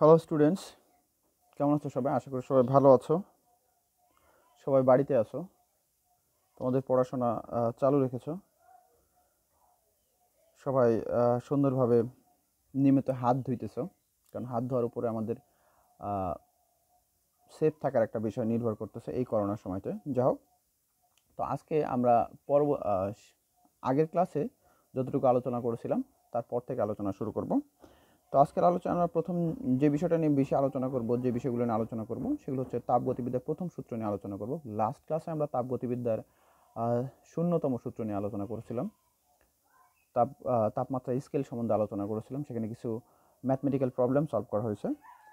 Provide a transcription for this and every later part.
hello students কেমন আছো সবাই আশা করি সবাই ভালো আছো সবাই বাড়িতে আছো তোমাদের পড়াশোনা চালু রেখেছো সবাই সুন্দরভাবে নিয়মিত হাত ধুইতেছ কারণ হাত ধোয়ার উপরে আমাদের সেফ থাকার একটা বিষয় নির্ভর করতেছে এই করোনার সময়তে যা হোক তো আজকে আমরা পর্ব আগের ক্লাসে যতটুকু আলোচনা করেছিলাম তারপর থেকে আলোচনা শুরু করব তো আজকের আলোচনার প্রথম যে বিষয়টা নিয়ে বেশি আলোচনা করব যে বিষয়গুলো নিয়ে আলোচনা করব সেগুলো হচ্ছে তাপগতিবিদ্যার প্রথম সূত্র নিয়ে আলোচনা করব লাস্ট ক্লাসে আমরা তাপগতিবিদ্যার শূন্যতম সূত্র নিয়ে আলোচনা করেছিলাম তাপ তাপমাত্রা স্কেল সম্বন্ধে আলোচনা করেছিলাম সেখানে কিছু ম্যাথমেটিক্যাল প্রবলেম সলভ করা হয়েছে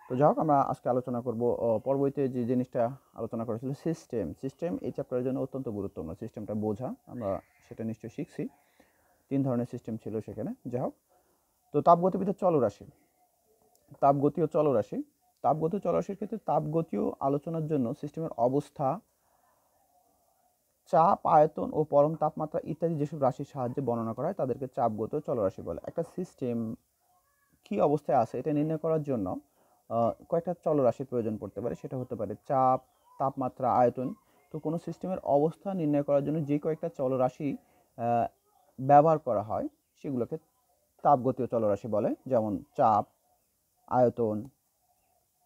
তো যাই হোক আমরা আজকে আলোচনা করব পরবর্তীতে যে জিনিসটা আলোচনা করেছিল সিস্টেম সিস্টেম এই চ্যাপ্টারের জন্য অত্যন্ত গুরুত্বপূর্ণ সিস্টেমটা বোঝা আমরা সেটা নিশ্চয়ই শিখছি তিন ধরনের সিস্টেম ছিল সেখানে যাই হোক তো তাপগতিবিদ্যা চলরাশি তাপগতীয় চলরাশি তাপগত চলরাশির ক্ষেত্রে তাপগতীয় আলোচনার জন্য সিস্টেমের অবস্থা চাপ আয়তন ও পরম তাপমাত্রা ইত্যাদি যেসব রাশির সাহায্যে বর্ণনা করা হয় তাদেরকে চাপগত চলরাশি বলে একটা সিস্টেম কি অবস্থায় আছে এটা নির্ণয় করার জন্য কয়েকটা চলরাশির প্রয়োজন পড়তে পারে সেটা হতে পারে চাপ তাপমাত্রা আয়তন তো কোনো সিস্টেমের অবস্থা নির্ণয় করার জন্য যে কয়েকটা চলরাশি ব্যবহার করা হয় সেগুলোকে তাপগতীয় চলরাশি বলে যেমন চাপ আয়তন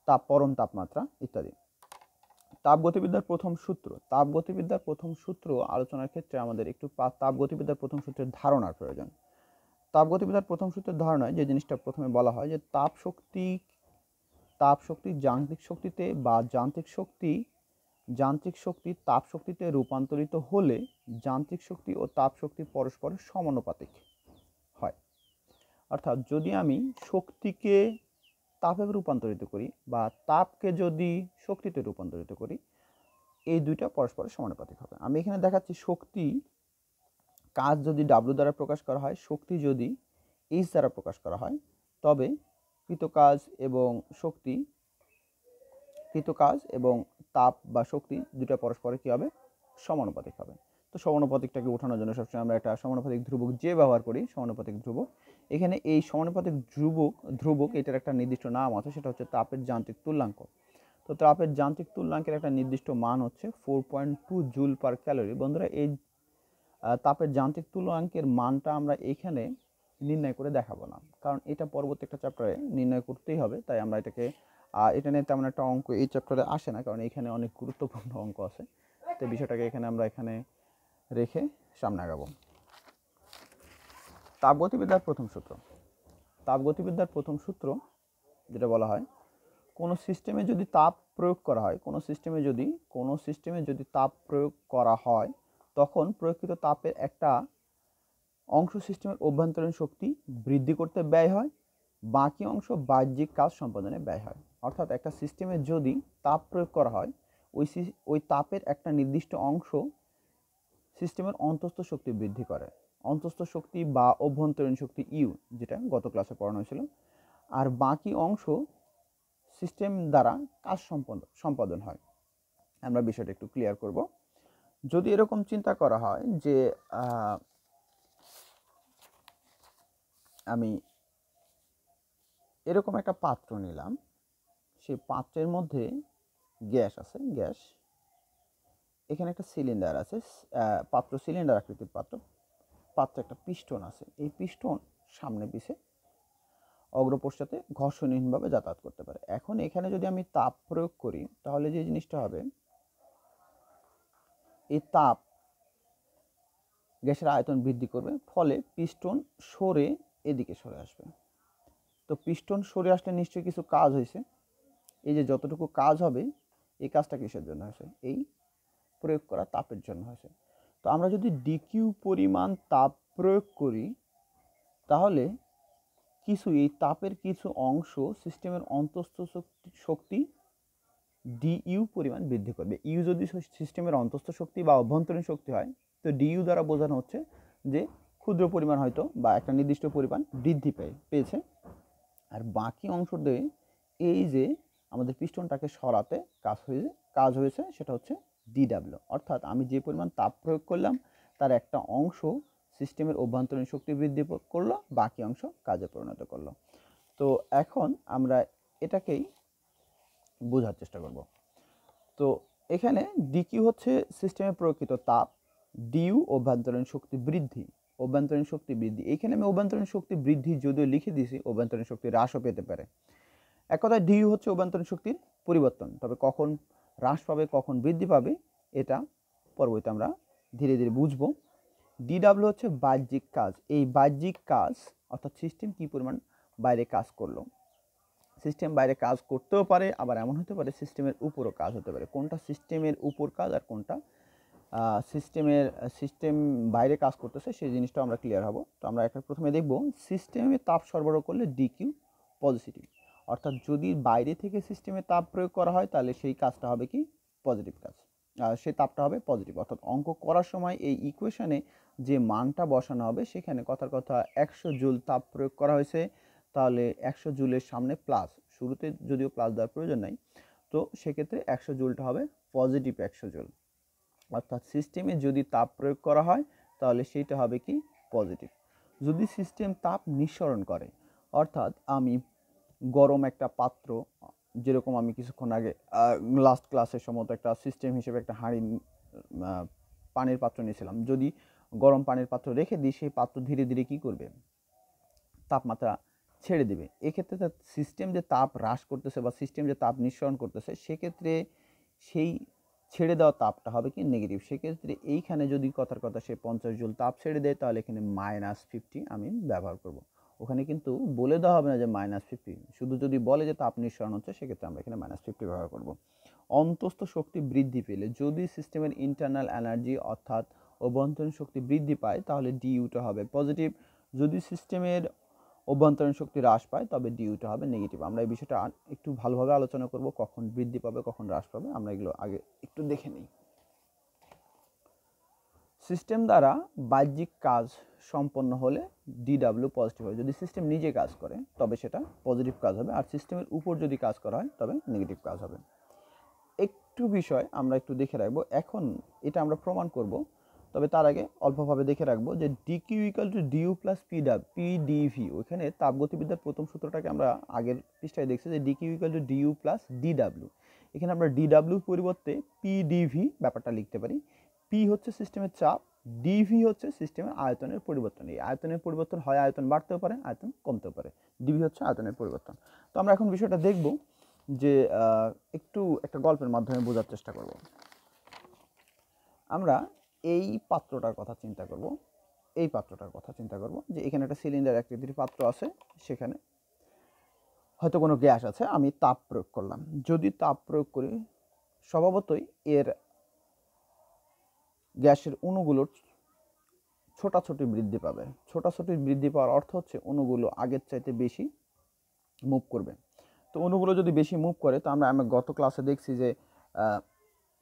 তাপ পরম তাপমাত্রা ইত্যাদি তাপগতিবিদ্যার প্রথম সূত্র তাপগতিবিদ্যার প্রথম সূত্র আলোচনার ক্ষেত্রে আমাদের একটু তাপগতিবিদ্যার প্রথম সূত্রের ধারণার প্রয়োজন তাপগতিবিদ্যার প্রথম সূত্রের ধারণায় যে জিনিসটা প্রথমে বলা হয় যে তাপ শক্তি তাপ শক্তি যান্ত্রিক শক্তিতে বা যান্ত্রিক শক্তি যান্ত্রিক শক্তি তাপ শক্তিতে রূপান্তরিত হলে যান্ত্রিক শক্তি ও তাপ শক্তি পরস্পরের সমানুপাতিক অর্থাৎ যদি আমি শক্তিকে তাপে রূপান্তরিত করি বা তাপকে যদি শক্তিতে রূপান্তরিত করি এই দুইটা পরস্পরের সমানুপাতিক হবে আমি এখানে দেখাচ্ছি শক্তি কাজ যদি ডাব্লু দ্বারা প্রকাশ করা হয় শক্তি যদি এইচ দ্বারা প্রকাশ করা হয় তবে কৃতকাজ এবং শক্তি কৃতকাজ এবং তাপ বা শক্তি দুটা পরস্পরে কী হবে সমানুপাতিক হবে তো সমানুপাতিকটাকে ওঠানোর জন্য সবসময় আমরা একটা সমানুপাতিক ধ্রুবক যে ব্যবহার করি সমানুপাতিক ধ্রুবক এখানে এই সমানুপাতিক ধ্রুবক ধ্রুবক এটার একটা নির্দিষ্ট নাম আছে সেটা হচ্ছে তাপের যান্ত্রিক তুল্যাঙ্ক তো তাপের যান্ত্রিক তুল্যাঙ্কের একটা নির্দিষ্ট মান হচ্ছে four point two joule per calorie বন্ধুরা এই তাপের যান্ত্রিক তুল্যাঙ্কের মানটা আমরা এখানে নির্ণয় করে দেখাবো না কারণ এটা পরবর্তী একটা চ্যাপ্টারে নির্ণয় করতেই হবে তাই আমরা এটাকে এটা নিয়ে তেমন একটা অঙ্ক এই চ্যাপ্টারে আসে না কারণ এখানে অনেক গুরুত্বপূর্ণ অঙ্ক আছে তো বিষয়টাকে এখানে আমরা এখানে রেখে সামনে আগাবো তাপগতিবিদ্যার প্রথম সূত্র তাপগতিবিদ্যার প্রথম সূত্র যেটা বলা হয় কোনো সিস্টেমে যদি তাপ প্রয়োগ করা হয় কোনো সিস্টেমে যদি কোনো সিস্টেমে যদি তাপ প্রয়োগ করা হয় তখন প্রয়োগকৃত তাপের একটা অংশ সিস্টেমের অভ্যন্তরীণ শক্তি বৃদ্ধি করতে ব্যয় হয় বাকি অংশ বাহ্যিক কাজ সম্পাদনে ব্যয় হয় অর্থাৎ একটা সিস্টেমে যদি তাপ প্রয়োগ করা হয় ওই ওই তাপের একটা নির্দিষ্ট অংশ সিস্টেমের অন্তস্থ শক্তি বৃদ্ধি করে অন্তস্থ শক্তি বা অভ্যন্তরীণ শক্তি ইউ যেটা গত ক্লাসে পড়ানো হয়েছিল আর বাকি অংশ সিস্টেম দ্বারা কাজ সম্পন্ন সম্পাদন হয় আমরা বিষয়টা একটু ক্লিয়ার করব যদি এরকম চিন্তা করা হয় যে আমি এরকম একটা পাত্র নিলাম সেই পাত্রের মধ্যে গ্যাস আছে গ্যাস এখানে একটা সিলিন্ডার আছে পাত্র সিলিন্ডার আকৃতির পাত্র পাত্রে একটা পিস্টন আছে এই পিস্টন সামনে পিছে অগ্রপশ্চাতে ঘর্ষণহীনভাবে যাতায়াত করতে পারে এখন এখানে যদি আমি তাপ প্রয়োগ করি তাহলে যে জিনিসটা হবে এই তাপ গ্যাসের আয়তন বৃদ্ধি করবে ফলে পিস্টন সরে এদিকে সরে আসবে তো পিস্টন সরে আসলে নিশ্চয়ই কিছু কাজ হয়েছে এই যে যতটুকু কাজ হবে এই কাজটা কিসের জন্য আসে এই প্রয়োগ করা তাপের জন্য হয়েছে তো আমরা যদি ডিকিউ পরিমাণ তাপ প্রয়োগ করি তাহলে কিছু এই তাপের কিছু অংশ সিস্টেমের অন্তঃস্থ শক্তি শক্তি ডিইউ পরিমাণ বৃদ্ধি করবে ইউ যদি সিস্টেমের অন্তঃস্থ শক্তি বা অভ্যন্তরীণ শক্তি হয় তো ডিইউ দ্বারা বোঝানো হচ্ছে যে ক্ষুদ্র পরিমাণ হয়তো বা একটা নির্দিষ্ট পরিমাণ বৃদ্ধি পেয়ে পেয়েছে আর বাকি অংশ দিয়ে এই যে আমাদের পিস্টনটাকে সরাতে কাজ হয়েছে কাজ হয়েছে সেটা হচ্ছে ডিডাব্লু অর্থাৎ আমি যে পরিমাণ তাপ প্রয়োগ করলাম তার একটা অংশ সিস্টেমের অভ্যন্তরীণ শক্তি বৃদ্ধি করলো বাকি অংশ কাজে পরিণত করলো তো এখন আমরা এটাকেই বোঝার চেষ্টা করব তো এখানে ডিকিউ হচ্ছে সিস্টেমে প্রকৃত তাপ ডিউ অভ্যন্তরীণ শক্তি বৃদ্ধি অভ্যন্তরীণ শক্তি বৃদ্ধি এখানে আমি অভ্যন্তরীণ শক্তি বৃদ্ধি যদিও লিখে দিয়েছি অভ্যন্তরীণ শক্তি হ্রাসও পেতে পারে এক কথায় ডিউ হচ্ছে অভ্যন্তরীণ শক্তির পরিবর্তন তবে কখন হ্রাস পাবে কখন বৃদ্ধি পাবে এটা পরবর্তীতে আমরা ধীরে ধীরে বুঝবো ডিডাব্লিউ হচ্ছে বাহ্যিক কাজ এই বাহ্যিক কাজ অর্থাৎ সিস্টেম কী পরিমাণ বাইরে কাজ করলো সিস্টেম বাইরে কাজ করতেও পারে আবার এমন হতে পারে সিস্টেমের উপরও কাজ হতে পারে কোনটা সিস্টেমের উপর কাজ আর কোনটা সিস্টেমের সিস্টেম বাইরে কাজ করতেছে সেই জিনিসটা আমরা ক্লিয়ার হব তো আমরা একটা প্রথমে দেখব সিস্টেমে তাপ সরবরাহ করলে ডিকিউ পজিটিভ অর্থাৎ যদি বাইরে থেকে সিস্টেমে তাপ প্রয়োগ করা হয় তাহলে সেই কাজটা হবে কি পজিটিভ কাজ সে তাপটা হবে পজিটিভ অর্থাৎ অঙ্ক করার সময় এই ইকুয়েশনে যে মানটা বসানো হবে সেখানে কথার কথা একশো জুল তাপ প্রয়োগ করা হয়েছে তাহলে একশো জুলের সামনে প্লাস শুরুতে যদিও প্লাস দেওয়ার প্রয়োজন নাই তো সেক্ষেত্রে একশো জুলটা হবে পজিটিভ একশো জুল অর্থাৎ সিস্টেমে যদি তাপ প্রয়োগ করা হয় তাহলে সেইটা হবে কি পজিটিভ যদি সিস্টেম তাপ নিঃসরণ করে অর্থাৎ আমি গরম একটা পাত্র যেরকম আমি কিছুক্ষণ আগে লাস্ট ক্লাসের সময় একটা সিস্টেম হিসেবে একটা হাঁড়ি পানির পাত্র নিয়েছিলাম যদি গরম পানির পাত্র রেখে দিই সেই পাত্র ধীরে ধীরে কি করবে তাপমাত্রা ছেড়ে দেবে এক্ষেত্রে তার সিস্টেম যে তাপ হ্রাস করতেছে বা সিস্টেম যে তাপ নিঃসরণ করতেছে সেক্ষেত্রে সেই ছেড়ে দেওয়া তাপটা হবে কি নেগেটিভ সেক্ষেত্রে এইখানে যদি কথার কথা সে পঞ্চাশ জুল তাপ ছেড়ে দেয় তাহলে এখানে মাইনাস ফিফটি আমি ব্যবহার করব ওখানে কিন্তু বলে দেওয়া হবে না যে মাইনাস ফিফটি শুধু যদি বলে যে তাপ নিঃসরণ হচ্ছে সেক্ষেত্রে আমরা এখানে মাইনাস ফিফটি ব্যবহার করব অন্তস্থ শক্তি বৃদ্ধি পেলে যদি সিস্টেমের ইন্টারনাল এনার্জি অর্থাৎ অভ্যন্তরীণ শক্তি বৃদ্ধি পায় তাহলে ডিউটা হবে পজিটিভ যদি সিস্টেমের অভ্যন্তরীণ শক্তি হ্রাস পায় তবে ডিউটা হবে নেগেটিভ আমরা এই বিষয়টা একটু ভালোভাবে আলোচনা করব কখন বৃদ্ধি পাবে কখন হ্রাস পাবে আমরা এগুলো আগে একটু দেখে নিই সিস্টেম দ্বারা বাহ্যিক কাজ সম্পন্ন হলে ডিডাব্লিউ পজিটিভ হবে যদি সিস্টেম নিজে কাজ করে তবে সেটা পজিটিভ কাজ হবে আর সিস্টেমের উপর যদি কাজ করা হয় তবে নেগেটিভ কাজ হবে একটু বিষয় আমরা একটু দেখে রাখবো এখন এটা আমরা প্রমাণ করব তবে তার আগে অল্পভাবে দেখে রাখবো যে DQ equal to DU plus PDW PDV ওখানে তাপগতিবিদ্যার প্রথম সূত্রটাকে আমরা আগের পৃষ্ঠায় দেখছি যে DQ equal to DU plus DW এখানে আমরা ডিডাব্লিউ পরিবর্তে পিডিভি ব্যাপারটা লিখতে পারি পি হচ্ছে সিস্টেমের চাপ ডিভি হচ্ছে সিস্টেমের আয়তনের পরিবর্তন এই আয়তনের পরিবর্তন হয় আয়তন বাড়তেও পারে আয়তন কমতেও পারে ডিভি হচ্ছে আয়তনের পরিবর্তন তো আমরা এখন বিষয়টা দেখব যে একটু একটা গল্পের মাধ্যমে বোঝার চেষ্টা করব আমরা এই পাত্রটার কথা চিন্তা করব এই পাত্রটার কথা চিন্তা করব যে এখানে একটা সিলিন্ডার আকৃতির পাত্র আছে সেখানে হয়তো কোনো গ্যাস আছে আমি তাপ প্রয়োগ করলাম যদি তাপ প্রয়োগ করি স্বভাবতই এর গ্যাসের অণুগুলোর ছোটাছুটি বৃদ্ধি পাবে ছোটাছুটি বৃদ্ধি পাওয়ার অর্থ হচ্ছে অণুগুলো আগের চাইতে বেশি মুভ করবে তো অণুগুলো যদি বেশি মুভ করে তো আমরা আমি গত ক্লাসে দেখছি যে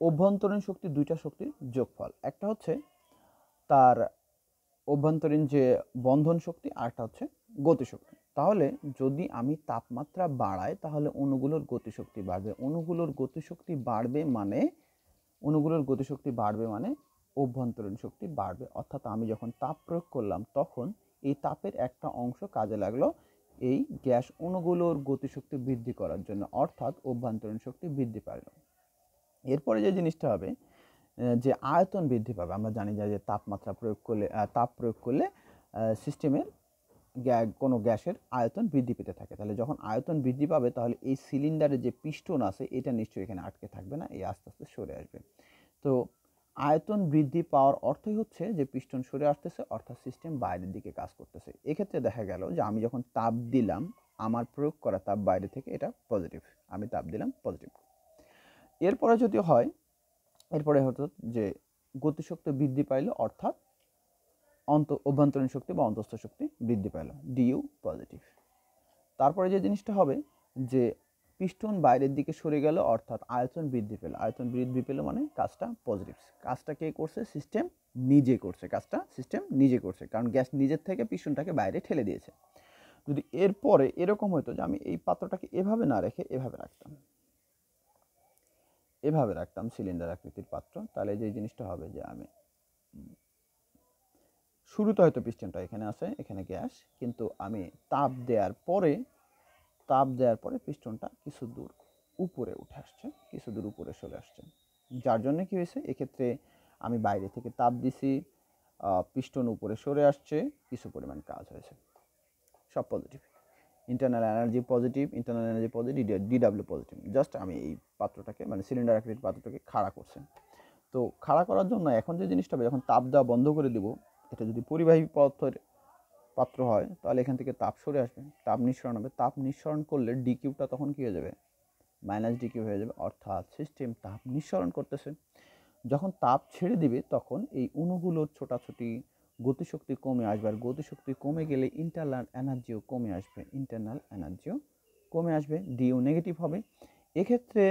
অভ্যন্তরীণ শক্তি দুইটা শক্তির যোগফল একটা হচ্ছে তার অভ্যন্তরীণ যে বন্ধন শক্তি একটা হচ্ছে গতিশক্তি তাহলে যদি আমি তাপমাত্রা বাড়াই তাহলে অণুগুলোর গতিশক্তি বাড়বে অণুগুলোর গতিশক্তি বাড়বে মানে অণুগুলোর গতিশক্তি বাড়বে মানে অভ্যন্তরীণ শক্তি বাড়বে অর্থাৎ আমি যখন তাপ প্রয়োগ করলাম তখন এই তাপের একটা অংশ কাজে লাগলো এই গ্যাস অণুগুলোর গতিশক্তি বৃদ্ধি করার জন্য অর্থাৎ অভ্যন্তরীণ শক্তি বৃদ্ধি পাইল এরপরে যে জিনিসটা হবে যে আয়তন বৃদ্ধি পাবে আমরা জানি যে তাপমাত্রা প্রয়োগ করলে তাপ প্রয়োগ করলে সিস্টেমের কোনো গ্যাসের আয়তন বৃদ্ধি পেতে থাকে তাহলে যখন আয়তন বৃদ্ধি পাবে তাহলে এই সিলিন্ডারের যে পিস্টন আছে এটা নিশ্চয়ই এখানে আটকে থাকবে না এই আস্তে আস্তে সরে আসবে তো আয়তন বৃদ্ধি পাওয়ার অর্থই হচ্ছে যে পিস্টন সরে আসতেছে অর্থাৎ সিস্টেম বাইরের দিকে কাজ করতেছে এক্ষেত্রে দেখা গেল যে আমি যখন তাপ দিলাম আমার প্রয়োগ করা তাপ বাইরে থেকে এটা পজিটিভ আমি তাপ দিলাম পজিটিভ এরপরে যদি হয় এরপরে হতো যে গতিশক্তি বৃদ্ধি পাইল অর্থাৎ অন্ত অভ্যন্তরীণ শক্তি বা অন্তস্থ শক্তি বৃদ্ধি পাইল ডিউ পজিটিভ তারপরে যে জিনিসটা হবে যে পিস্টন বাইরের দিকে সরে গেল অর্থাৎ আয়তন বৃদ্ধি পেল আয়তন বৃদ্ধি পেল মানে কাজটা পজিটিভ কাজটা কে করছে সিস্টেম নিজে করছে কাজটা সিস্টেম নিজে করছে কারণ গ্যাস নিজের থেকে পিস্টনটাকে বাইরে ঠেলে দিয়েছে যদি এরপরে এরকম হতো যে আমি এই পাত্রটাকে এভাবে না রেখে এভাবে রাখতাম এভাবে রাখতাম সিলিন্ডার আকৃতির পাত্র তাহলে যে জিনিসটা হবে যে আমি শুরুতে হয়তো পিস্টনটা এখানে আছে এখানে গ্যাস কিন্তু আমি তাপ দেওয়ার পরে তাপ দেওয়ার পরে পিস্টনটা কিছু দূর উপরে উঠে আসছে কিছু দূর উপরে চলে আসছে যার জন্য কি হয়েছে এক্ষেত্রে আমি বাইরে থেকে তাপ দিছি পিস্টন উপরে সরে আসছে কিছু পরিমাণ কাজ হয়েছে সব positive internal energy positive internal energy positive DW positive just আমি এই পাত্রটাকে মানে সিলিন্ডার আকৃতির পাত্রটাকে খাড়া করছি তো খাড়া করার জন্য এখন যে জিনিসটা হবে যখন তাপ দেওয়া বন্ধ করে দেব এটা যদি পরিবাহী পথের পাত্র হয় তাহলে এখান থেকে তাপ সরে আসবে তাপ নিঃসরণ হবে তাপ নিঃসরণ করলে ডিকিউটা তখন কী হয়ে যাবে মাইনাস ডিকিউ হয়ে যাবে অর্থাৎ সিস্টেম তাপ নিঃসরণ করতেছে যখন তাপ ছেড়ে দিবে তখন এই অণুগুলোর ছোটাছুটি গতিশক্তি কমে আসবে আর গতিশক্তি কমে গেলে ইন্টারনাল এনার্জিও কমে আসবে ইন্টারনাল এনার্জিও কমে আসবে ডিও নেগেটিভ হবে এক্ষেত্রে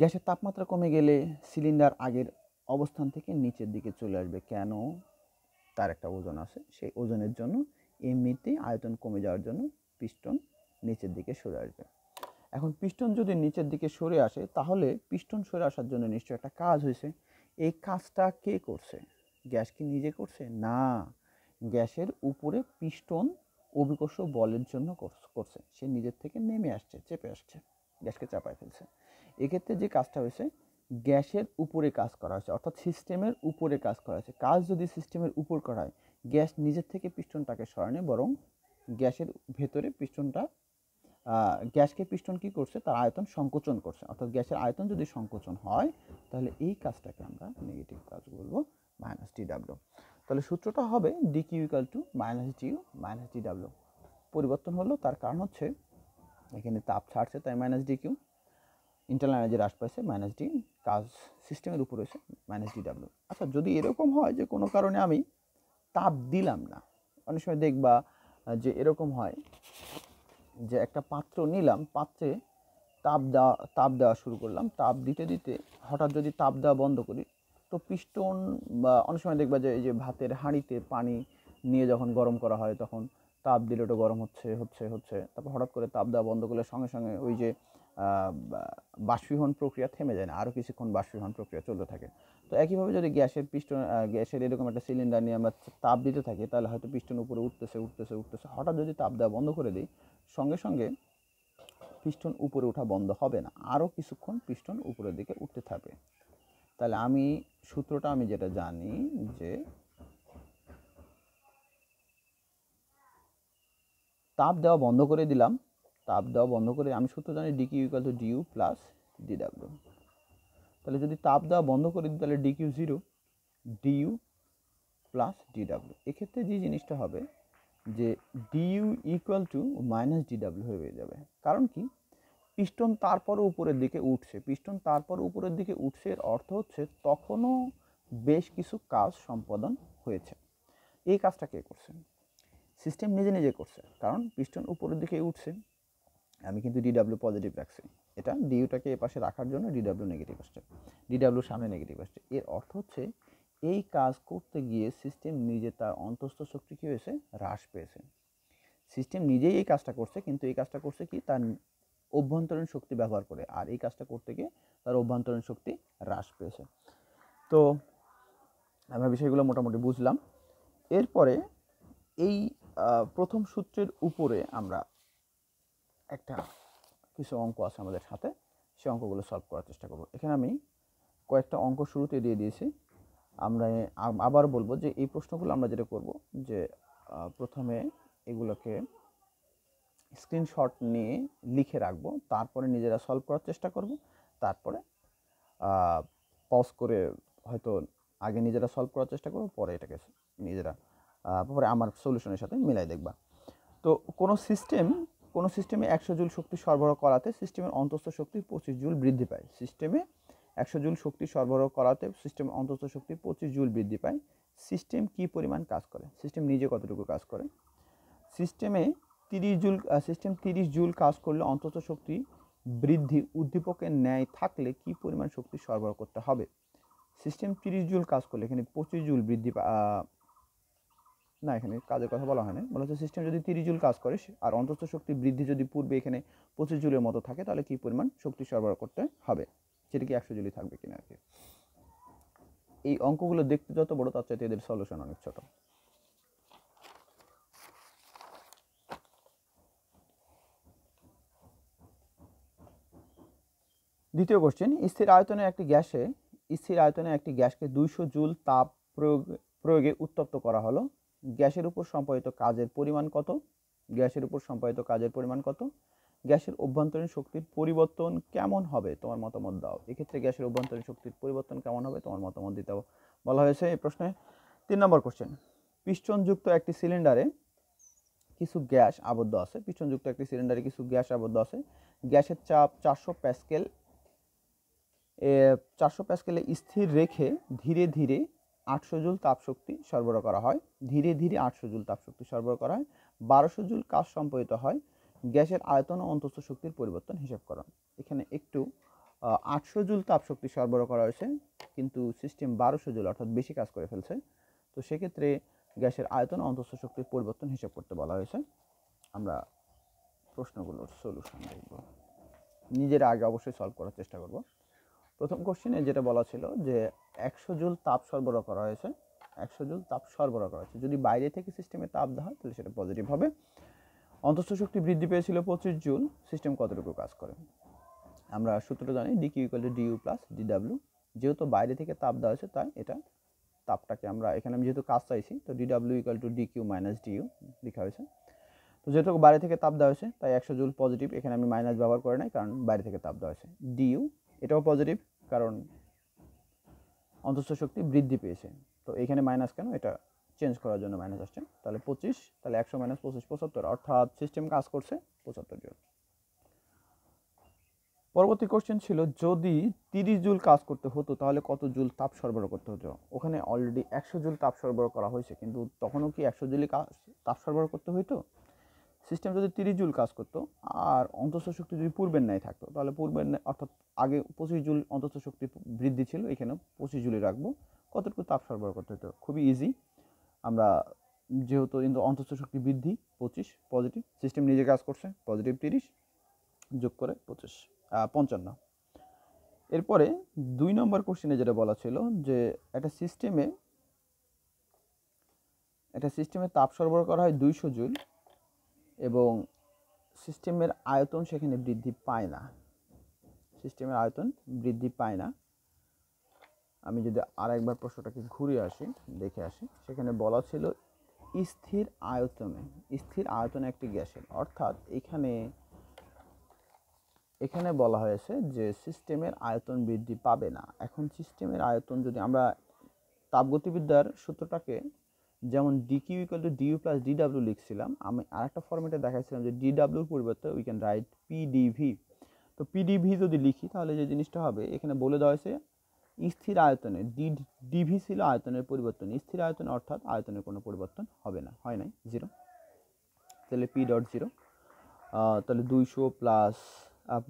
গ্যাসের তাপমাত্রা কমে গেলে সিলিন্ডার আগের অবস্থান থেকে নিচের দিকে চলে আসবে কেন তার একটা ওজন আছে সেই ওজনের জন্য এমনিতেই আয়তন কমে যাওয়ার জন্য পিস্টন নিচের দিকে সরে আসবে এখন পিস্টন যদি নিচের দিকে সরে আসে তাহলে পিস্টন সরে আসার জন্য নিশ্চয়ই একটা কাজ হয়েছে এই কাজটা কে করছে গ্যাস কি নিজে করছে না গ্যাসের উপরে পিস্টন অভিকর্ষ বলের জন্য করছে সে নিজের থেকে নেমে আসছে চেপে আসছে গ্যাসকে চাপায় ফেলছে এক্ষেত্রে যে কাজটা হয়েছে গ্যাসের উপরে কাজ করা হয়েছে অর্থাৎ সিস্টেমের উপরে কাজ করা হয়েছে কাজ যদি সিস্টেমের উপর করা হয় গ্যাস নিজের থেকে পিস্টনটাকে সরানে বরং গ্যাসের ভেতরে পিস্টনটা গ্যাসকে পিস্টন কী করছে তার আয়তন সংকোচন করছে অর্থাৎ গ্যাসের আয়তন যদি সংকোচন হয় তাহলে এই কাজটাকে আমরা নেগেটিভ কাজ বলবো মাইনাস টি ডাব্লু তাহলে সূত্রটা হবে D Q equal to minus D U minus D W পরিবর্তন হলো তার কারণ হচ্ছে এখানে তাপ ছাড়ছে তাই minus D Q internal energy হ্রাস পাইছে মাইনাস ডি কাজ সিস্টেমের উপর রয়েছে মাইনাস ডি ডাব্লিউ আচ্ছা যদি এরকম হয় যে কোনো কারণে আমি তাপ দিলাম না অনেক সময় দেখবা যে এরকম হয় যে একটা পাত্র নিলাম পাত্রে তাপ দেওয়া তাপ দেওয়া শুরু করলাম তাপ দিতে দিতে হঠাৎ যদি তাপ দেওয়া বন্ধ করি তো পিস্টন বা অনেক সময় দেখবা যে এই যে ভাতের হাঁড়িতে পানি নিয়ে যখন গরম করা হয় তখন তাপ দিলে ওটা গরম হচ্ছে হচ্ছে হচ্ছে তারপর হঠাৎ করে তাপ দেওয়া বন্ধ করলে সঙ্গে সঙ্গে ওই যে বাষ্পীভবন প্রক্রিয়া থেমে যায় না আরও কিছুক্ষণ বাষ্পীভবন প্রক্রিয়া চলতে থাকে তো একইভাবে যদি গ্যাসের পিস্টন গ্যাসের এরকম একটা সিলিন্ডার নিয়ে আমরা তাপ দিতে থাকি তাহলে হয়তো পিস্টন উপরে উঠতেছে উঠতেছে উঠতেছে হঠাৎ যদি তাপ দেওয়া বন্ধ করে দিই সঙ্গে সঙ্গে পিস্টন উপরে ওঠা বন্ধ হবে না আরও কিছুক্ষণ পিস্টন উপরের দিকে উঠতে থাকবে তাহলে আমি সূত্রটা আমি যেটা জানি যে তাপ দেওয়া বন্ধ করে দিলাম তাপ দেওয়া বন্ধ করে আমি সূত্র জানি D Q equal to DU plus D W তাহলে যদি তাপ দেওয়া বন্ধ করে দিই তাহলে DQ Q zero DU plus D W এক্ষেত্রে যে জিনিসটা হবে যে DU equal to minus D W হয়ে যাবে কারণ কি পিস্টন তারপরও উপরের দিকে উঠছে পিস্টন তারপর উপরের দিকে উঠছে এর অর্থ হচ্ছে তখনও বেশ কিছু কাজ সম্পাদন হয়েছে এই কাজটা কে করছে সিস্টেম নিজে নিজে করছে কারণ পিস্টন উপরের দিকে উঠছে আমি কিন্তু ডিডাব্লিউ পজিটিভ রাখছি এটা ডিউটাকে এ পাশে রাখার জন্য ডিডাব্লিউ নেগেটিভ আসছে ডিডাব্লিউ সামনে নেগেটিভ আসছে এর অর্থ হচ্ছে এই কাজ করতে গিয়ে সিস্টেম নিজে তার অন্তস্থ শক্তি কী হয়েছে হ্রাস পেয়েছে সিস্টেম নিজেই এই কাজটা করছে কিন্তু এই কাজটা করছে কি তার অভ্যন্তরীণ শক্তি ব্যবহার করে আর এই কাজটা করতে গিয়ে তার অভ্যন্তরীণ শক্তি হ্রাস পেয়েছে তো আমরা বিষয়গুলো মোটামুটি বুঝলাম এরপরে এই প্রথম সূত্রের উপরে আমরা একটা কিছু অঙ্ক আছে আমাদের সাথে সেই অঙ্কগুলো সলভ করার চেষ্টা করব এখানে আমি কয়েকটা অঙ্ক শুরুতে দিয়ে দিয়েছি আমরা আবার বলবো যে এই প্রশ্নগুলো আমরা যেটা করব যে প্রথমে এগুলোকে স্ক্রিনশট নিয়ে লিখে রাখবো তারপরে নিজেরা সলভ করার চেষ্টা করব তারপরে পজ করে হয়তো আগে নিজেরা সলভ করার চেষ্টা করবো পরে এটাকে নিজেরা পরে আমার সলিউশনের সাথে মিলাই দেখবা তো কোনো সিস্টেম কোনো সিস্টেমে একশো জুল শক্তি সরবরাহ করাতে সিস্টেমের অন্তস্থ শক্তি পঁচিশ জুল বৃদ্ধি পায় সিস্টেমে একশো জুল শক্তি সরবরাহ করাতে সিস্টেমের অন্তস্থ শক্তি পঁচিশ জুল বৃদ্ধি পায় সিস্টেম কি পরিমাণ কাজ করে সিস্টেম নিজে কতটুকু কাজ করে সিস্টেমে তিরিশ জুল সিস্টেম তিরিশ জুল কাজ করলে অন্তত শক্তি বৃদ্ধি উদ্দীপকের ন্যায় থাকলে কি পরিমাণ শক্তি সরবরাহ করতে হবে সিস্টেম তিরিশ জুল কাজ করলে এখানে পঁচিশ জুল বৃদ্ধি না এখানে কাজের কথা বলা হয়নি বলা হচ্ছে সিস্টেম যদি তিরিশ জুল কাজ করে আর অন্তস্থ শক্তি বৃদ্ধি যদি পূর্বে এখানে পঁচিশ জুলের মতো থাকে তাহলে কি পরিমাণ শক্তি সরবরাহ করতে হবে সেটা কি একশো জুলি থাকবে কিনা আর কি এই অঙ্কগুলো দেখতে যত বড় তার চাইতে এদের সলিউশন অনেক ছোট দ্বিতীয় কোশ্চেন স্থির আয়তনে একটি গ্যাসে স্থির আয়তনে একটি গ্যাসকে দুইশো জুল তাপ প্রয়োগ প্রয়োগে উত্তপ্ত করা হলো গ্যাসের উপর সম্পাদিত কাজের পরিমাণ কত গ্যাসের উপর সম্পাদিত কাজের পরিমাণ কত গ্যাসের অভ্যন্তরীণ শক্তির পরিবর্তন কেমন হবে তোমার মতামত দাও এক্ষেত্রে গ্যাসের অভ্যন্তরীণ শক্তির পরিবর্তন কেমন হবে তোমার মতামত দিতে বলা হয়েছে এই প্রশ্নে তিন নম্বর কোশ্চেন পিস্টনযুক্ত একটি সিলিন্ডারে কিছু গ্যাস আবদ্ধ আছে পিস্টনযুক্ত একটি সিলিন্ডারে কিছু গ্যাস আবদ্ধ আছে গ্যাসের চাপ চারশো প্যাসকেল চারশো প্যাসকেলে স্থির রেখে ধীরে ধীরে আটশো জুল তাপশক্তি সরবরাহ করা হয় ধীরে ধীরে আটশো জুল তাপশক্তি সরবরাহ করা হয় বারোশো জুল কাজ সম্পাদিত হয় গ্যাসের আয়তন ও অন্তস্থ শক্তির পরিবর্তন হিসাব করা এখানে একটু আটশো জুল তাপশক্তি সরবরাহ করা হয়েছে কিন্তু সিস্টেম বারোশো জুল অর্থাৎ বেশি কাজ করে ফেলছে তো সেক্ষেত্রে গ্যাসের আয়তন অন্তস্থ শক্তির পরিবর্তন হিসাব করতে বলা হয়েছে আমরা প্রশ্নগুলোর সলিউশন দেখব নিজের আগে অবশ্যই সলভ করার চেষ্টা করব প্রথম কোশ্চেনে যেটা বলা ছিল যে একশো জুল তাপ সরবরাহ করা হয়েছে একশো জুল তাপ সরবরাহ করা হয়েছে যদি বাইরে থেকে সিস্টেমে তাপ দেওয়া হয় তাহলে সেটা পজিটিভ হবে অন্তঃস্থ শক্তি বৃদ্ধি পেয়েছিল পঁচিশ জুল সিস্টেম কতটুকু কাজ করে আমরা সূত্রটা জানি DQ equal to U plus DW যেহেতু বাইরে থেকে তাপ দেওয়া হয়েছে তাই এটা তাপটাকে আমরা এখানে আমি যেহেতু কাজ চাইছি তো DW equal to DQ minus D U লেখা হয়েছে তো যেহেতু বাইরে থেকে তাপ দেওয়া হয়েছে তাই একশো জুল পজিটিভ এখানে আমি মাইনাস ব্যবহার করে নাই কারণ বাইরে থেকে তাপ দেওয়া হয়েছে ডি ইউ এটাও পজিটিভ কারণ অন্তস্থ শক্তি বৃদ্ধি পেয়েছে তো এখানে মাইনাস কেন এটা চেঞ্জ করার জন্য মাইনাস আসছে তাহলে পঁচিশ তাহলে একশো মাইনাস পঁচিশ পঁচাত্তর অর্থাৎ সিস্টেম কাজ করছে পঁচাত্তর জুল পরবর্তী কোশ্চেন ছিল যদি তিরিশ জুল কাজ করতে হতো তাহলে কত জুল তাপ সরবরাহ করতে হতো ওখানে অলরেডি একশো জুল তাপ সরবরাহ করা হয়েছে কিন্তু তখনও কি একশো জুলই কাজ তাপ সরবরাহ করতে হইতো সিস্টেম যদি তিরিশ জুল কাজ করতো আর অন্তঃস্থ শক্তি যদি পূর্বের ন্যায় থাকতো তাহলে পূর্বের ন্যায় অর্থাৎ আগে পঁচিশ জুল অন্তঃস্থ শক্তি বৃদ্ধি ছিল এখানে পঁচিশ জুলি রাখবো কতটুকু তাপ সরবরাহ করতে হতো খুবই ইজি আমরা যেহেতু কিন্তু অন্তঃস্থ শক্তি বৃদ্ধি পঁচিশ পজিটিভ সিস্টেম নিজে কাজ করছে পজিটিভ তিরিশ যোগ করে পঁচিশ পঞ্চান্ন এরপরে দুই নম্বর কোশ্চেনে যেটা বলা ছিল যে একটা সিস্টেমে একটা সিস্টেমে তাপ সরবরাহ করা হয় দুইশো জুল এবং সিস্টেমের আয়তন সেখানে বৃদ্ধি পায় না সিস্টেমের আয়তন বৃদ্ধি পায় না আমি যদি আর একবার প্রশ্নটাকে ঘুরে আসি দেখে আসি সেখানে বলা ছিল স্থির আয়তনে স্থির আয়তনে একটি গ্যাসের অর্থাৎ এখানে এখানে বলা হয়েছে যে সিস্টেমের আয়তন বৃদ্ধি পাবে না এখন সিস্টেমের আয়তন যদি আমরা তাপগতিবিদ্যার সূত্রটাকে যেমন DQ equal to DU plus DW লিখছিলাম আমি আরেকটা ফর্মেটে দেখাচ্ছিলাম যে ডিডাব্লিউর পরিবর্তে উই ক্যান রাইট পিডিভি তো পিডিভি যদি লিখি তাহলে যে জিনিসটা হবে এখানে বলে দেওয়া হয়েছে স্থির আয়তনে ডি ডিভি ছিল আয়তনের পরিবর্তন স্থির আয়তন অর্থাৎ আয়তনের কোনো পরিবর্তন হবে না হয় নাই জিরো তাহলে পি ডট জিরো তাহলে দুইশো প্লাস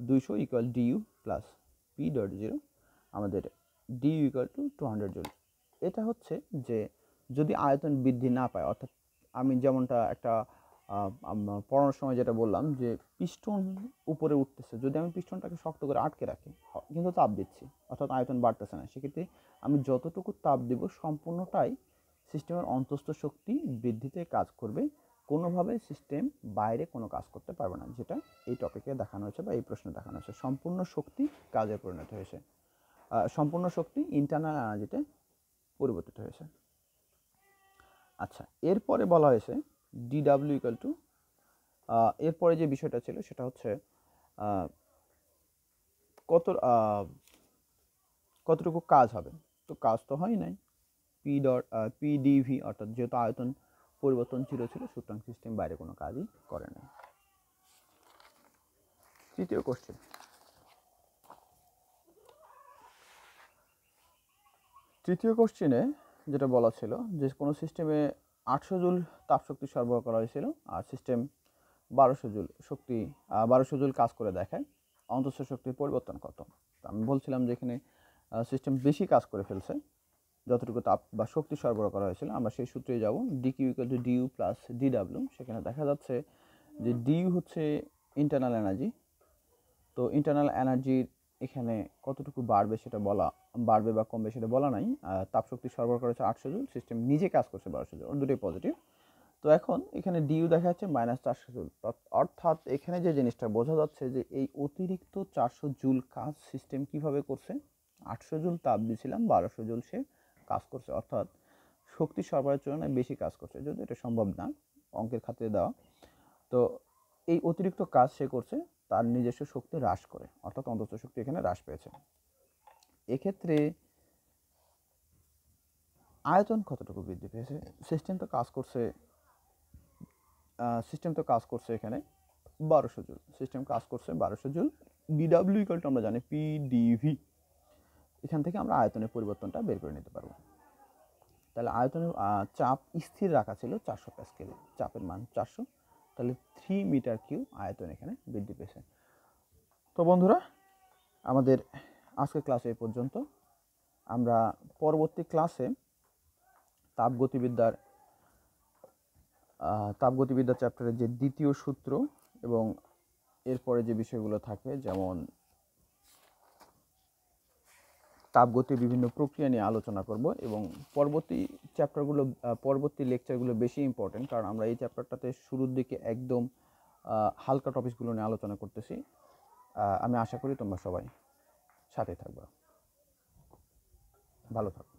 দুইশো equal DU plus P dot zero আমাদের DU equal to two hundred joule এটা হচ্ছে যে যদি আয়তন বৃদ্ধি না পায় অর্থাৎ আমি যেমনটা একটা পড়ানোর সময় যেটা বললাম যে পিস্টন উপরে উঠতেছে যদি আমি পিস্টনটাকে শক্ত করে আটকে রাখি কিন্তু তাপ দিচ্ছি অর্থাৎ আয়তন বাড়তেছে না সেক্ষেত্রে আমি যতটুকু তাপ দেব সম্পূর্ণটাই সিস্টেমের অন্তস্থ শক্তি বৃদ্ধিতে কাজ করবে কোনোভাবে সিস্টেম বাইরে কোনো কাজ করতে পারবে না যেটা এই টপিকে দেখানো হয়েছে বা এই প্রশ্নে দেখানো হয়েছে সম্পূর্ণ শক্তি কাজে পরিণত হয়েছে সম্পূর্ণ শক্তি ইন্টারনাল এনার্জিতে পরিবর্তিত হয়েছে আচ্ছা এরপরে বলা হয়েছে ডিডাব্লিউ ইকাল টু এরপরে যে বিষয়টা ছিল সেটা হচ্ছে কত কতটুকু কাজ হবে তো কাজ তো হয় নাই পি ডট পিডিভি অর্থাৎ যেহেতু আয়তন পরিবর্তন ছিল ছিল সুতরাং সিস্টেম বাইরে কোনো কাজই করে নাই তৃতীয় কোশ্চেন তৃতীয় কোশ্চেনে যেটা বলা ছিল যে কোনো সিস্টেমে আটশো জুল তাপশক্তি সরবরাহ করা হয়েছিল আর সিস্টেম বারোশো জুল শক্তি বারোশো জুল কাজ করে দেখায় অন্তঃস্থ শক্তির পরিবর্তন কত আমি বলছিলাম যে এখানে সিস্টেম বেশি কাজ করে ফেলছে যতটুকু তাপ বা শক্তি সরবরাহ করা হয়েছিল আমরা সেই সূত্রে যাব DQ equal to DU plus DW সেখানে দেখা যাচ্ছে যে ডিউ হচ্ছে ইন্টারনাল এনার্জি তো ইন্টারনাল এনার্জির এখানে কতটুকু বাড়বে সেটা বলা বাড়বে বা কমবে সেটা বলা নাই তাপশক্তি সরবরাহ করেছে আটশো জুল সিস্টেম নিজে কাজ করছে বারোশো জুল দুটোই পজিটিভ তো এখন এখানে ডিউ দেখা যাচ্ছে মাইনাস চারশো জুল অর্থাৎ এখানে যে জিনিসটা বোঝা যাচ্ছে যে এই অতিরিক্ত চারশো জুল কাজ সিস্টেম কিভাবে করছে আটশো জুল তাপ দিয়েছিলাম বারোশো জুল সে কাজ করছে অর্থাৎ শক্তি সরবরাহের তুলনায় বেশি কাজ করছে যদি এটা সম্ভব না অঙ্কের খাতে দেওয়া তো এই অতিরিক্ত কাজ সে করছে তার নিজস্ব শক্তি হ্রাস করে অর্থাৎ অন্তস্থ শক্তি এখানে হ্রাস পেয়েছে এক্ষেত্রে আয়তন কতটুকু বৃদ্ধি পেয়েছে সিস্টেম তো কাজ করছে সিস্টেম তো কাজ করছে এখানে বারোশো জুল সিস্টেম কাজ করছে বারোশো জুল বিডাব্লিউ ইকালটা আমরা জানি পিডিভি এখান থেকে আমরা আয়তনের পরিবর্তনটা বের করে নিতে পারবো তাহলে আয়তনের চাপ স্থির রাখা ছিল চারশো প্যাসকেলে চাপের মান চারশো তাহলে থ্রি মিটার কিউ আয়তন এখানে বৃদ্ধি পেয়েছে তো বন্ধুরা আমাদের আজকের ক্লাস এই পর্যন্ত আমরা পরবর্তী ক্লাসে তাপগতিবিদ্যার তাপগতিবিদ্যা চ্যাপ্টারের যে দ্বিতীয় সূত্র এবং এরপরে যে বিষয়গুলো থাকে যেমন তাপগতির বিভিন্ন প্রক্রিয়া নিয়ে আলোচনা করব এবং পরবর্তী চ্যাপ্টারগুলো পরবর্তী লেকচারগুলো বেশি ইম্পর্টেন্ট কারণ আমরা এই চ্যাপ্টারটাতে শুরুর দিকে একদম হালকা টপিকসগুলো নিয়ে আলোচনা করতেছি আমি আশা করি তোমরা সবাই সাথে থাকবা ভালো থাকো